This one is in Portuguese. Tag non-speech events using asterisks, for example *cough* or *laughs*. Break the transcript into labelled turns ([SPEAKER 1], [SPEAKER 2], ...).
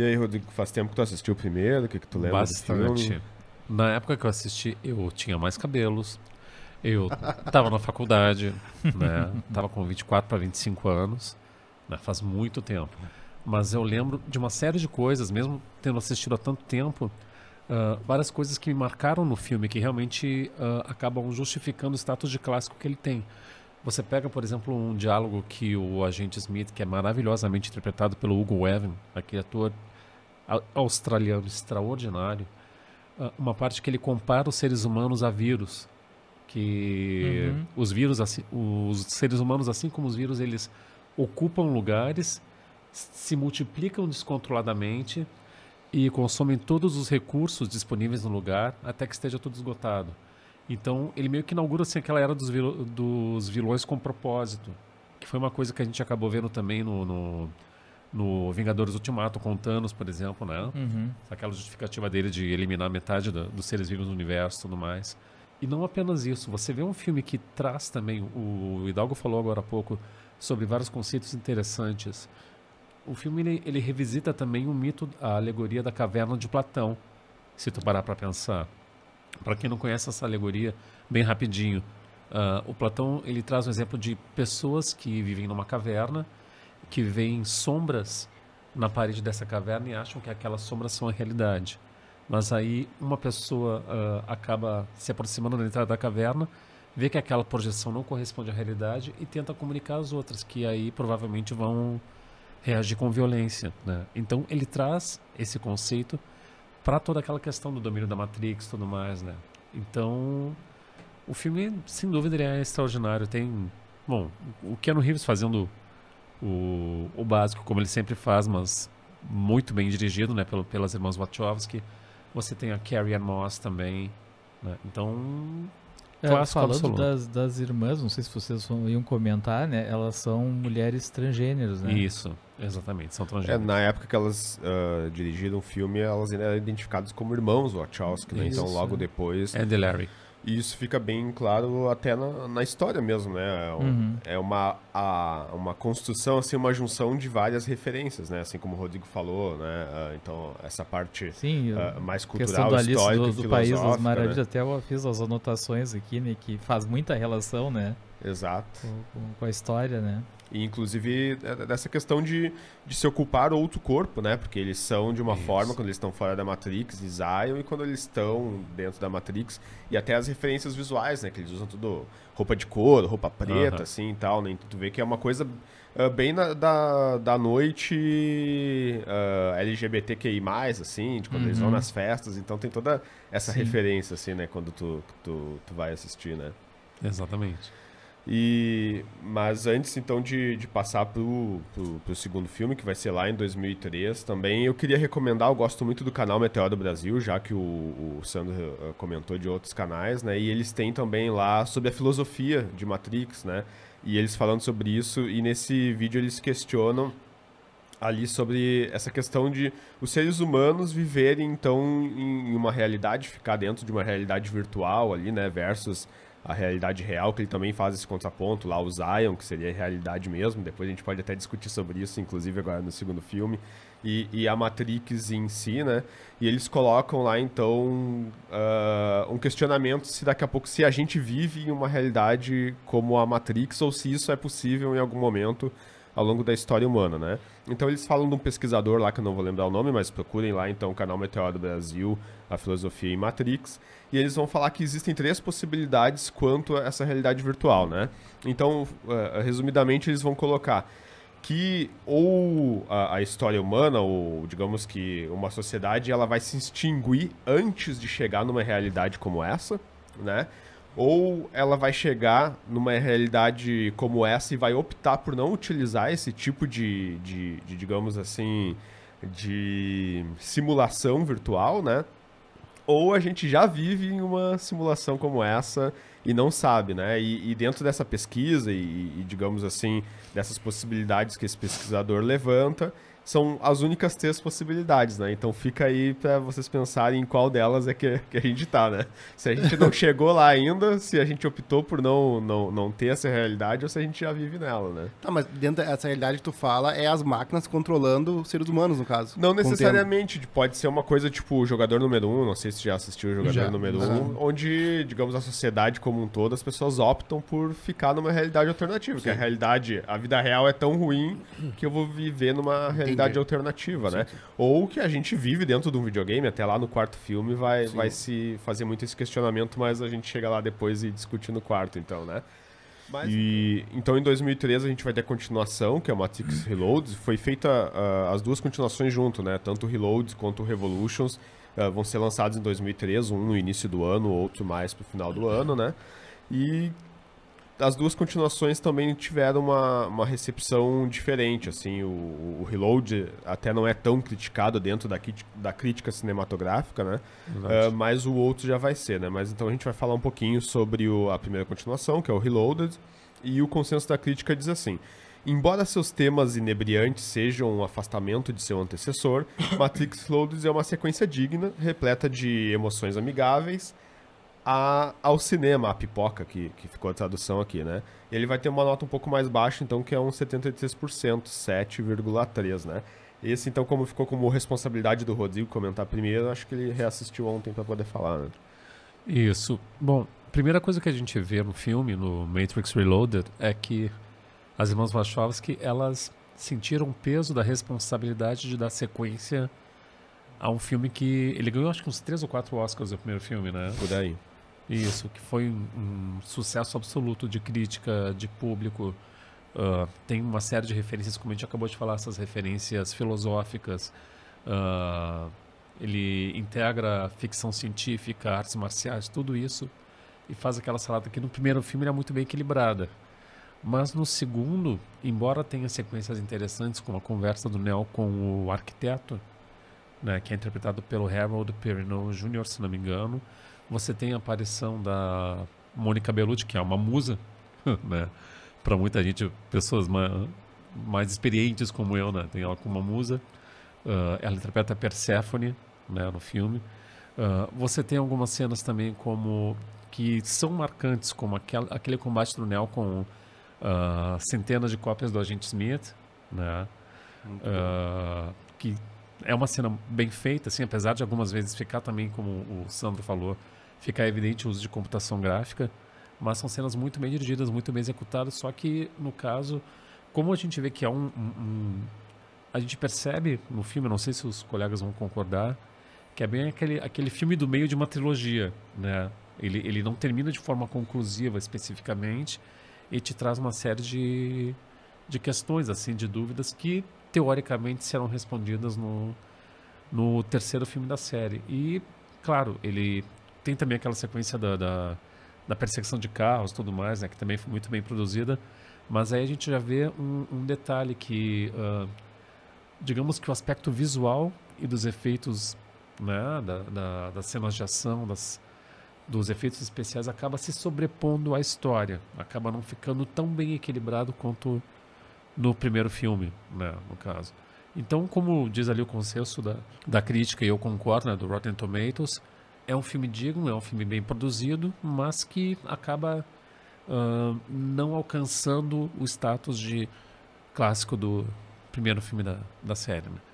[SPEAKER 1] E aí, Rodrigo, faz tempo que tu assistiu o primeiro? O que, que tu lembra Bastante.
[SPEAKER 2] Na época que eu assisti, eu tinha mais cabelos, eu tava na faculdade, né? Tava com 24 para 25 anos, né? faz muito tempo. Mas eu lembro de uma série de coisas, mesmo tendo assistido há tanto tempo, uh, várias coisas que me marcaram no filme, que realmente uh, acabam justificando o status de clássico que ele tem. Você pega, por exemplo, um diálogo que o agente Smith, que é maravilhosamente interpretado pelo Hugo Weaving, aquele ator australiano extraordinário, ah, uma parte que ele compara os seres humanos a vírus, que uhum. os vírus, os seres humanos, assim como os vírus, eles ocupam lugares, se multiplicam descontroladamente e consomem todos os recursos disponíveis no lugar até que esteja tudo esgotado. Então, ele meio que inaugura assim, aquela era dos, dos vilões com propósito, que foi uma coisa que a gente acabou vendo também no, no no Vingadores Ultimato, com Thanos, por exemplo, né? Uhum. Aquela justificativa dele de eliminar metade do, dos seres vivos do universo e tudo mais. E não apenas isso, você vê um filme que traz também, o Hidalgo falou agora há pouco, sobre vários conceitos interessantes. O filme ele, ele revisita também o mito, a alegoria da caverna de Platão, se tu parar para pensar. Para quem não conhece essa alegoria, bem rapidinho, uh, o Platão ele traz um exemplo de pessoas que vivem numa caverna que veem sombras na parede dessa caverna e acham que aquelas sombras são a realidade. Mas aí uma pessoa uh, acaba se aproximando da entrada da caverna, vê que aquela projeção não corresponde à realidade e tenta comunicar às outras, que aí provavelmente vão reagir com violência. Né? Então ele traz esse conceito para toda aquela questão do domínio da Matrix e tudo mais. Né? Então o filme, sem dúvida, é extraordinário. Tem, bom, o Keanu Reeves fazendo o, o básico, como ele sempre faz, mas muito bem dirigido, né, pelo, pelas irmãs Wachowski. Você tem a Carrie Ann Moss também, né? Então, é, falando das, das, irmãs, não sei se vocês iam comentar, né? Elas são mulheres transgêneros, né? Isso, exatamente, são é, transgêneros. É,
[SPEAKER 1] na época que elas uh, dirigiram o filme, elas eram identificadas como irmãos Wachowski, né? Então, Isso, então logo é. depois... Larry. E isso fica bem claro até na, na história mesmo, né? É, um, uhum. é uma, a, uma construção, assim, uma junção de várias referências, né? Assim como o Rodrigo falou, né? Uh, então, essa parte Sim, uh, mais cultural, histórica do, do, do País das né? Maravilhas, né? até
[SPEAKER 2] eu fiz as anotações aqui, né? Que faz muita relação, né?
[SPEAKER 1] Exato. Com, com a história, né? E, inclusive, é, é, dessa questão de, de se ocupar outro corpo, né? Porque eles são de uma Isso. forma quando eles estão fora da Matrix, Zion, e quando eles estão dentro da Matrix. E até as referências visuais, né? Que eles usam tudo roupa de couro, roupa preta, uhum. assim e tal. Né? Então, tu vê que é uma coisa uh, bem na, da, da noite uh, ah, LGBTQI, assim, de quando uhum. eles vão uhum. nas festas. Então tem toda essa Sim. referência, assim, né? Quando tu, tu, tu vai assistir, né? Exatamente. E, mas antes então de, de passar pro, pro, pro, segundo filme, que vai ser lá em 2003 também, eu queria recomendar, eu gosto muito do canal Meteoro Brasil, já que o, o Sandro eh, comentou de outros canais, né? E eles têm também lá sobre a filosofia de Matrix, né? E eles falando sobre isso, e nesse vídeo eles questionam ali sobre essa questão de os seres humanos viverem então em uma realidade, ficar dentro de uma realidade virtual ali, né, versus a realidade real, que ele também faz esse contraponto lá, o Zion, que seria a realidade mesmo, depois a gente pode até discutir sobre isso, inclusive agora no segundo filme, e, e a Matrix em si, né? E eles colocam lá, então, uh, um questionamento se daqui a pouco, se a gente vive em uma realidade como a Matrix, ou se isso é possível em algum momento, ao longo da história humana, né? Então eles falam de um pesquisador lá que eu não vou lembrar o nome, mas procurem lá então o canal Meteoro Brasil, a filosofia em Matrix, e eles vão falar que existem três possibilidades quanto a essa realidade virtual, né? Então, eh, resumidamente, eles vão colocar que ou a, a, história humana ou digamos que uma sociedade ela vai se extinguir antes de chegar numa realidade como essa, né? ou ela vai chegar numa realidade como essa e vai optar por não utilizar esse tipo de, de, de digamos assim, de simulação virtual, né? Ou a gente já vive em uma simulação como essa e não sabe, né? E, e dentro dessa pesquisa e, e, digamos assim, dessas possibilidades que esse pesquisador levanta, são as únicas três possibilidades, né? Então fica aí para vocês pensarem em qual delas é que, que, a gente tá, né? Se a gente não *laughs* chegou lá ainda, se a gente optou por não, não, não ter essa realidade ou se a gente já vive nela, né? Tá, mas dentro dessa realidade que tu fala é as máquinas controlando os seres humanos, no caso. Não necessariamente, pode ser uma coisa tipo o jogador número um, não sei se já assistiu o jogador já, número um, onde, digamos, a sociedade como um todo, as pessoas optam por ficar numa realidade alternativa, Sim. que a realidade, a vida real é tão ruim que eu vou viver numa realidade realidade alternativa, né? sim, né? Ou que a gente vive dentro de um videogame, até lá no quarto filme vai, vai se fazer muito esse questionamento, mas a gente chega lá depois e discute no quarto, então, né? Mas... E, então em 2013 a gente vai ter a continuação, que é o Matrix *clears throat* Reloads. Foi feita uh, as duas continuações junto, né? Tanto o Reloads quanto o Revolutions uh, vão ser lançados em 2013, um no início do ano, outro mais pro final do ano, né? E as duas continuações também tiveram uma, uma recepção diferente, assim, o, o Reload até não é tão criticado dentro da, da crítica cinematográfica, né? Uh, mas o outro já vai ser, né? Mas então a gente vai falar um pouquinho sobre o, a primeira continuação, que é o Reloaded, e o consenso da crítica diz assim... Embora seus temas inebriantes sejam um afastamento de seu antecessor, *laughs* Matrix Reloaded é uma sequência digna, repleta de emoções amigáveis, a, ao cinema, a pipoca, que, que ficou a tradução aqui, né? Ele vai ter uma nota um pouco mais baixa, então, que é um 73%, 7,3%, né? Esse, então, como ficou como responsabilidade do Rodrigo comentar primeiro, acho que ele reassistiu ontem para poder falar, né? Isso.
[SPEAKER 2] Bom, primeira coisa que a gente vê no filme, no Matrix Reloaded, é que as irmãs Wachowski, elas sentiram o peso da responsabilidade de dar sequência a um filme que ele ganhou acho que uns três ou quatro Oscars o primeiro filme, né? Por aí. Isso, que foi um, um sucesso absoluto de crítica, de público. Uh, tem uma série de referências, como a gente acabou de falar, essas referências filosóficas. Uh, ele integra ficção científica, artes marciais, tudo isso. E faz aquela salada que no primeiro filme era é muito bem equilibrada. Mas no segundo, embora tenha sequências interessantes, como a conversa do Neo com o arquiteto, né, que é interpretado pelo Harold Perrineau Jr., se não me engano, você tem a aparição da Mônica Bellucci, que é uma musa, *laughs* né? Para muita gente, pessoas mais, mais experientes como eu, né? Tem ela como uma musa. Uh, ela interpreta Persephone, né? No filme. Uh, você tem algumas cenas também como que são marcantes, como aquel, aquele combate do Neo com uh, centenas de cópias do Agente Smith, né? Uh, que é uma cena bem feita, assim, apesar de algumas vezes ficar também, como o Sandro falou, ficar evidente o uso de computação gráfica, mas são cenas muito bem dirigidas, muito bem executadas, só que, no caso, como a gente vê que é um, um, um a gente percebe no filme, não sei se os colegas vão concordar, que é bem aquele, aquele filme do meio de uma trilogia, né? Ele, ele não termina de forma conclusiva especificamente e te traz uma série de, de questões, assim, de dúvidas que teoricamente serão respondidas no, no terceiro filme da série. E, claro, ele tem também aquela sequência da, da, da perseguição de carros tudo mais, né, que também foi muito bem produzida. Mas aí a gente já vê um, um detalhe que, uh, digamos que o aspecto visual e dos efeitos né, da, da, das cenas de ação, das, dos efeitos especiais, acaba se sobrepondo à história, acaba não ficando tão bem equilibrado quanto no primeiro filme, né, no caso. Então, como diz ali o consenso da, da crítica, e eu concordo, né, do Rotten Tomatoes, é um filme digno, é um filme bem produzido, mas que acaba uh, não alcançando o status de clássico do primeiro filme da, da série. Né?